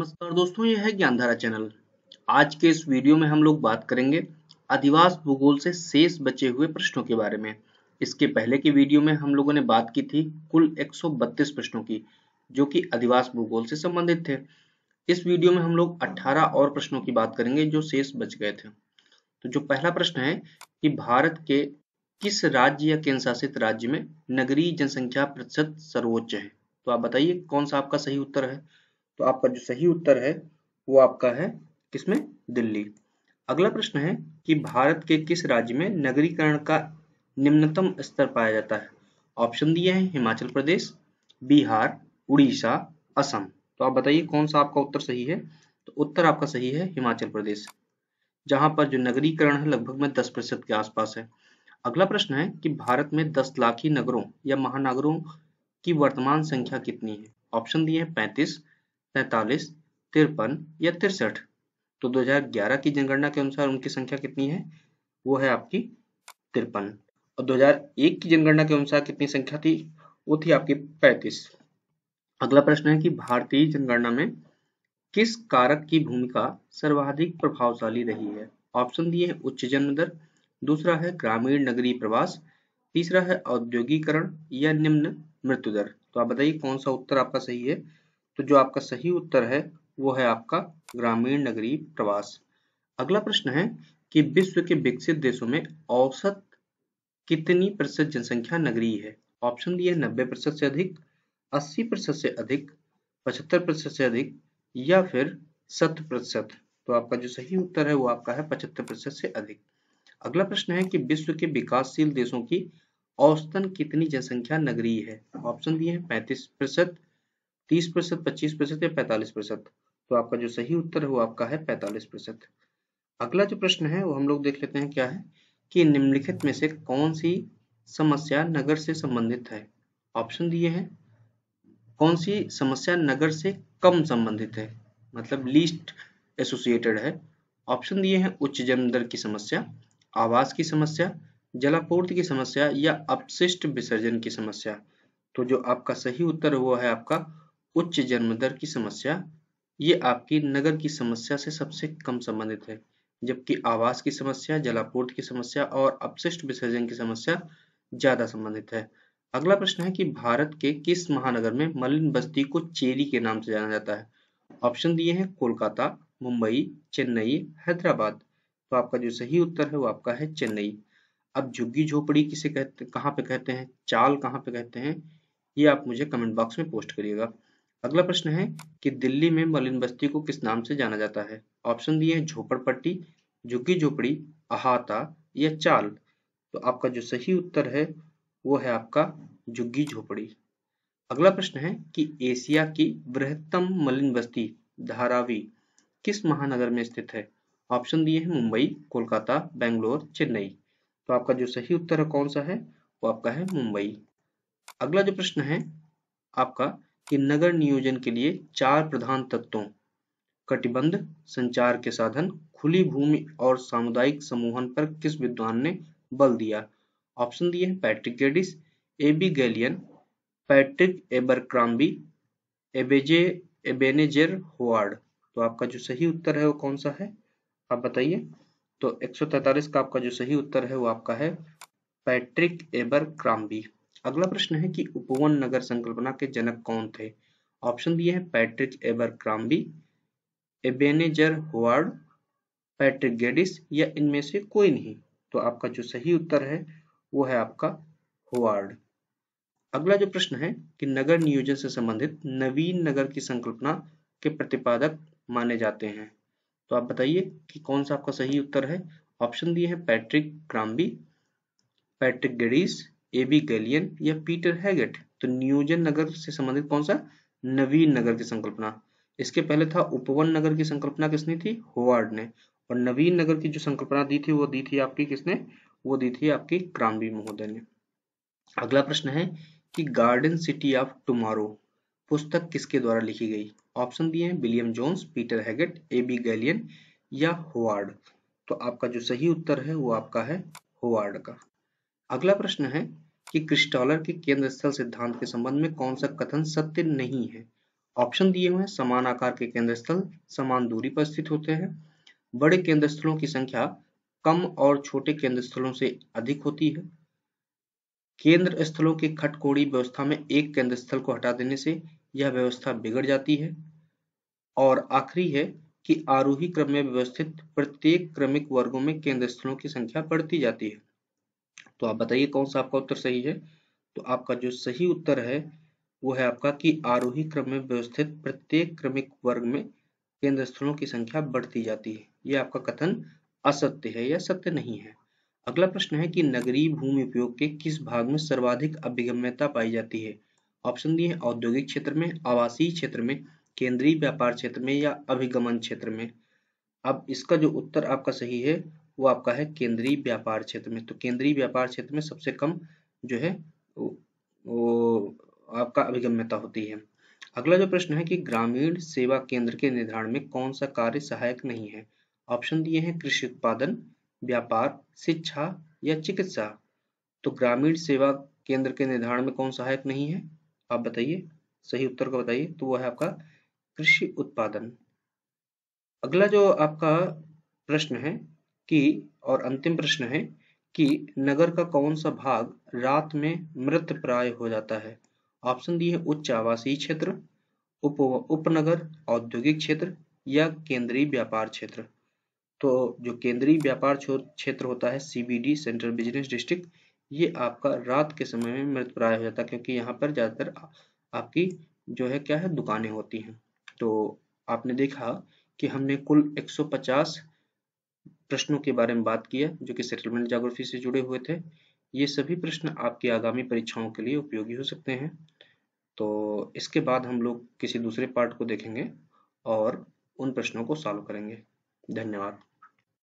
नमस्कार दोस्तों यह है ज्ञानधारा चैनल आज के इस वीडियो में हम लोग बात करेंगे अधिवास भूगोल से शेष बचे हुए प्रश्नों के बारे में इसके पहले के वीडियो में हम लोगों ने बात की थी कुल 132 प्रश्नों की जो कि अधिवास भूगोल से संबंधित थे इस वीडियो में हम लोग 18 और प्रश्नों की बात करेंगे जो शेष बच गए थे तो जो पहला प्रश्न है कि भारत के किस राज्य या केंद्र शासित राज्य में नगरीय जनसंख्या प्रतिशत सर्वोच्च है तो आप बताइए कौन सा आपका सही उत्तर है तो आपका जो सही उत्तर है वो आपका है किसमें दिल्ली अगला प्रश्न है कि भारत के किस राज्य में नगरीकरण का निम्नतम स्तर पाया जाता है ऑप्शन दिए हैं हिमाचल प्रदेश बिहार उड़ीसा असम तो आप बताइए कौन सा आपका उत्तर सही है तो उत्तर आपका सही है हिमाचल प्रदेश जहां पर जो नगरीकरण है लगभग में 10 प्रतिशत के आसपास है अगला प्रश्न है कि भारत में 10 लाखी नगरों या महानगरों की वर्तमान संख्या कितनी है ऑप्शन दिए हैं पैंतीस पैतालीस तिरपन या तिरसठ तो 2011 की जनगणना के अनुसार उनकी संख्या कितनी है वो है आपकी तिरपन और 2001 की जनगणना के अनुसार कितनी संख्या थी वो थी आपकी पैंतीस अगला प्रश्न है कि भारतीय जनगणना में किस कारक की भूमिका सर्वाधिक प्रभावशाली रही है ऑप्शन दिए हैं उच्च जन्म दर दूसरा है ग्रामीण नगरीय प्रवास तीसरा है औद्योगिकरण या निम्न मृत्यु दर तो आप बताइए कौन सा उत्तर आपका सही है तो जो आपका सही उत्तर है वो है आपका ग्रामीण नगरीय प्रवास अगला प्रश्न है कि विश्व के विकसित देशों में औसत कितनी प्रतिशत जनसंख्या नगरी है ऑप्शन दिए नब्बे प्रतिशत से अधिक अस्सी प्रतिशत से अधिक पचहत्तर प्रतिशत से अधिक या फिर शत प्रतिशत तो आपका जो सही उत्तर है वो आपका है पचहत्तर प्रतिशत से अधिक अगला प्रश्न है कि विश्व के विकासशील देशों की औसतन कितनी जनसंख्या नगरी है ऑप्शन दिए हैं पैंतीस प्रतिशत तीस प्रतिशत पच्चीस प्रतिशत या पैंतालीस प्रतिशत तो आपका जो सही उत्तर है वो आपका है पैंतालीस प्रतिशत अगला जो प्रश्न है वो हम लोग देख लेते हैं क्या है कि निम्नलिखित में से कौन सी समस्या नगर से संबंधित है ऑप्शन दिए हैं कौन सी समस्या नगर से कम संबंधित है मतलब लीस्ट एसोसिएटेड है ऑप्शन दिए हैं उच्च जन्म दर की समस्या आवास की समस्या जलापूर्ति की समस्या या अपशिष्ट विसर्जन की समस्या तो जो आपका सही उत्तर हुआ है आपका उच्च जन्मदर की समस्या ये आपकी नगर की समस्या से सबसे कम संबंधित है जबकि आवास की समस्या जलापूर्ति की समस्या और अपशिष्ट विसर्जन की समस्या ज्यादा संबंधित है अगला प्रश्न है कि भारत के किस महानगर में मलिन बस्ती को चेरी के नाम से जाना जाता है ऑप्शन दिए हैं कोलकाता मुंबई चेन्नई हैदराबाद तो आपका जो सही उत्तर है वो आपका है चेन्नई अब झुग्गी झोपड़ी किसे कहते कहाँ पे कहते हैं चाल कहाँ पे कहते हैं ये आप मुझे कमेंट बॉक्स में पोस्ट करिएगा अगला प्रश्न है कि दिल्ली में मलिन बस्ती को किस नाम से जाना जाता है ऑप्शन दिए हैं झोपड़पट्टी झुग्गी झोपड़ी अहाता या चाल तो आपका जो सही उत्तर है वो है आपका झुग्गी झोपड़ी अगला प्रश्न है कि एशिया की बृहत्तम मलिन बस्ती धारावी किस महानगर में स्थित है ऑप्शन दिए हैं मुंबई कोलकाता बेंगलोर चेन्नई तो आपका जो सही उत्तर है कौन सा है वो आपका है मुंबई अगला जो प्रश्न है आपका कि नगर नियोजन के लिए चार प्रधान तत्वों कटिबंध संचार के साधन खुली भूमि और सामुदायिक समूहन पर किस विद्वान ने बल दिया ऑप्शन दिए हैं Patrick Geddes A B Gallion Patrick Abercrombie एबेजे एबेनेजर होवार्ड तो आपका जो सही उत्तर है वो कौन सा है आप बताइए तो 143 का आपका जो सही उत्तर है वो आपका है पैट्रिक एबर क्राम्बी अगला प्रश्न है कि उपवन नगर संकल्पना के जनक कौन थे ऑप्शन दिए हैं Patrick Abercrombie Ebenezer Howard Patrick Geddes या इनमें से कोई नहीं तो आपका जो सही उत्तर है वो है आपका हुआ अगला जो प्रश्न है कि नगर नियोजन से संबंधित नवीन नगर की संकल्पना के प्रतिपादक माने जाते हैं तो आप बताइए कि कौन सा आपका सही उत्तर है ऑप्शन दिए हैं Patrick Abercrombie Patrick Geddes A B Gallion या पीटर हैगेट तो नियोजन नगर से संबंधित कौन सा नवीन नगर की संकल्पना इसके पहले था उपवन नगर की संकल्पना किसने थी होवार्ड ने और नवीन नगर की जो संकल्पना दी थी वो दी थी आपकी किसने वो दी थी आपकी क्रांबी महोदय ने अगला प्रश्न है कि गार्डन सिटी ऑफ टुमारो पुस्तक किसके द्वारा लिखी गई ऑप्शन दिए हैं William Jones Peter Haggett A B Gallion या होवार्ड तो आपका जो सही उत्तर है वो आपका है होवार्ड का अगला प्रश्न है कि क्रिस्टॉलर के केंद्र स्थल सिद्धांत के संबंध में कौन सा कथन सत्य नहीं है ऑप्शन दिए हुए हैं समान आकार के केंद्र स्थल समान दूरी पर स्थित होते हैं बड़े केंद्र स्थलों की संख्या कम और छोटे केंद्र स्थलों से अधिक होती है केंद्र स्थलों के खटकोड़ी व्यवस्था में एक केंद्र स्थल को हटा देने से यह व्यवस्था बिगड़ जाती है और आखिरी है कि आरोही क्रम में व्यवस्थित प्रत्येक क्रमिक वर्गों में केंद्र स्थलों की संख्या बढ़ती जाती है तो आप बताइए कौन सा आपका उत्तर सही है तो आपका जो सही उत्तर है वो है आपका कि आरोही क्रम में व्यवस्थित प्रत्येक क्रमिक वर्ग में केंद्र स्थलों की संख्या बढ़ती जाती है ये आपका कथन असत्य है या सत्य नहीं है अगला प्रश्न है कि नगरीय भूमि उपयोग के किस भाग में सर्वाधिक अभिगम्यता पाई जाती है ऑप्शन दिए हैं औद्योगिक क्षेत्र में आवासीय क्षेत्र में केंद्रीय व्यापार क्षेत्र में या अभिगमन क्षेत्र में अब इसका जो उत्तर आपका सही है वो आपका है केंद्रीय व्यापार क्षेत्र में तो केंद्रीय व्यापार क्षेत्र में सबसे कम जो है वो आपका अभिगम्यता होती है अगला जो प्रश्न है कि ग्रामीण सेवा केंद्र के निर्धारण में कौन सा कार्य सहायक नहीं है ऑप्शन दिए हैं कृषि उत्पादन व्यापार शिक्षा या चिकित्सा तो ग्रामीण सेवा केंद्र के निर्धारण में कौन सहायक नहीं है आप बताइए सही उत्तर को बताइए तो वह है आपका कृषि उत्पादन अगला जो आपका प्रश्न है कि और अंतिम प्रश्न है कि नगर का कौन सा भाग रात में मृत प्राय हो जाता है ऑप्शन दिए उच्च आवासीय क्षेत्र उप उपनगर औद्योगिक क्षेत्र या केंद्रीय व्यापार क्षेत्र तो जो केंद्रीय व्यापार क्षेत्र होता है सीबीडी सेंट्रल बिजनेस डिस्ट्रिक्ट ये आपका रात के समय में मृत प्राय हो जाता है क्योंकि यहाँ पर ज़्यादातर आपकी जो है क्या है दुकानें होती हैं तो आपने देखा कि हमने कुल 150 सौ प्रश्नों के बारे में बात किया जो कि सेटलमेंट जोग्राफी से जुड़े हुए थे ये सभी प्रश्न आपकी आगामी परीक्षाओं के लिए उपयोगी हो सकते हैं तो इसके बाद हम लोग किसी दूसरे पार्ट को देखेंगे और उन प्रश्नों को सॉल्व करेंगे धन्यवाद